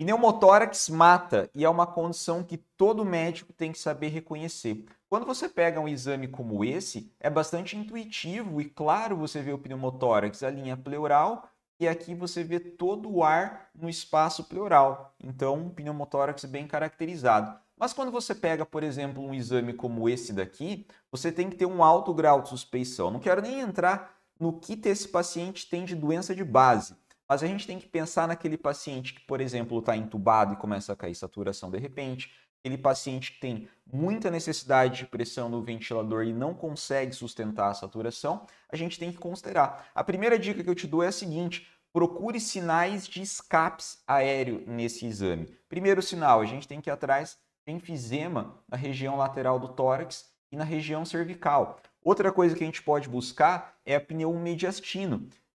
Pneumotórax mata e é uma condição que todo médico tem que saber reconhecer. Quando você pega um exame como esse, é bastante intuitivo e claro você vê o pneumotórax, a linha pleural, e aqui você vê todo o ar no espaço pleural. Então, um pneumotórax bem caracterizado. Mas quando você pega, por exemplo, um exame como esse daqui, você tem que ter um alto grau de suspeição. Não quero nem entrar no que esse paciente tem de doença de base mas a gente tem que pensar naquele paciente que, por exemplo, está entubado e começa a cair saturação de repente, aquele paciente que tem muita necessidade de pressão no ventilador e não consegue sustentar a saturação, a gente tem que considerar. A primeira dica que eu te dou é a seguinte: procure sinais de escapes aéreo nesse exame. Primeiro sinal, a gente tem que ir atrás de enfisema na região lateral do tórax e na região cervical. Outra coisa que a gente pode buscar é a pneumo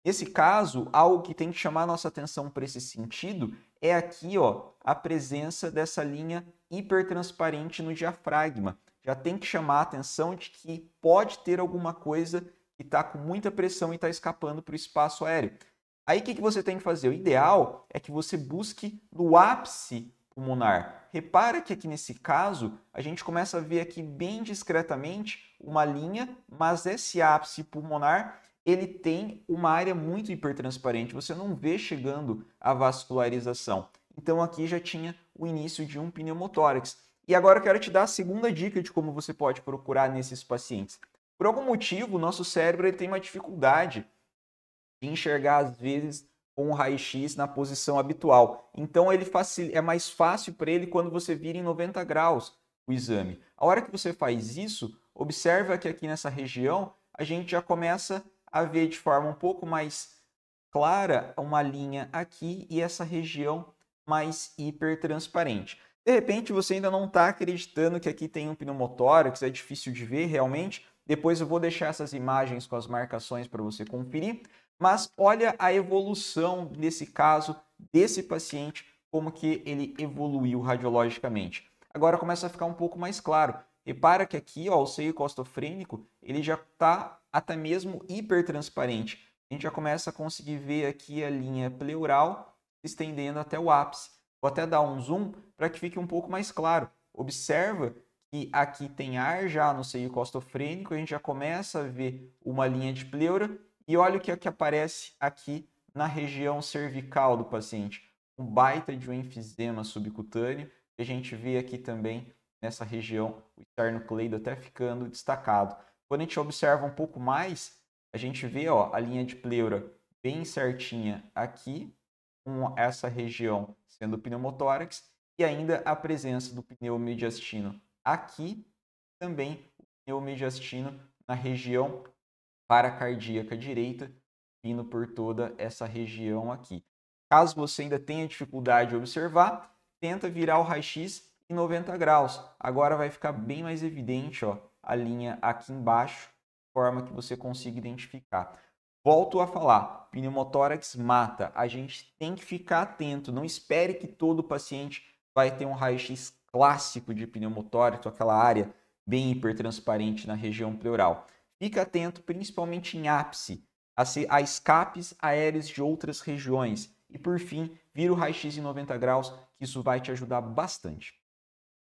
Nesse caso, algo que tem que chamar nossa atenção para esse sentido é aqui ó, a presença dessa linha hipertransparente no diafragma. Já tem que chamar a atenção de que pode ter alguma coisa que está com muita pressão e está escapando para o espaço aéreo. Aí o que, que você tem que fazer? O ideal é que você busque no ápice pulmonar. Repara que aqui nesse caso, a gente começa a ver aqui bem discretamente uma linha, mas esse ápice pulmonar ele tem uma área muito hipertransparente, você não vê chegando a vascularização. Então aqui já tinha o início de um pneumotórax. E agora eu quero te dar a segunda dica de como você pode procurar nesses pacientes. Por algum motivo, o nosso cérebro tem uma dificuldade de enxergar, às vezes, com o raio-x na posição habitual. Então ele é mais fácil para ele quando você vira em 90 graus o exame. A hora que você faz isso, observa que aqui nessa região a gente já começa haver de forma um pouco mais clara uma linha aqui e essa região mais hipertransparente. De repente, você ainda não está acreditando que aqui tem um pneumotórax, é difícil de ver realmente. Depois eu vou deixar essas imagens com as marcações para você conferir. Mas olha a evolução nesse caso desse paciente, como que ele evoluiu radiologicamente. Agora começa a ficar um pouco mais claro. Repara que aqui, ó, o seio costofrênico, ele já está até mesmo hipertransparente. A gente já começa a conseguir ver aqui a linha pleural estendendo até o ápice. Vou até dar um zoom para que fique um pouco mais claro. Observa que aqui tem ar já no seio costofrênico, a gente já começa a ver uma linha de pleura e olha o que, é que aparece aqui na região cervical do paciente. Um baita de um enfisema subcutâneo que a gente vê aqui também nessa região, o esternocleido até ficando destacado. Quando a gente observa um pouco mais, a gente vê ó, a linha de pleura bem certinha aqui, com essa região sendo o pneumotórax, e ainda a presença do pneu mediastino aqui, também o pneu mediastino na região paracardíaca direita, vindo por toda essa região aqui. Caso você ainda tenha dificuldade de observar, tenta virar o raio-x em 90 graus. Agora vai ficar bem mais evidente ó, a linha aqui embaixo, forma que você consiga identificar. Volto a falar, pneumotórax mata. A gente tem que ficar atento, não espere que todo paciente vai ter um raio-x clássico de pneumotórax, aquela área bem hipertransparente na região pleural. Fica atento principalmente em ápice, a, escapes aéreas de outras regiões. E por fim, vira o raio-x em 90 graus, que isso vai te ajudar bastante.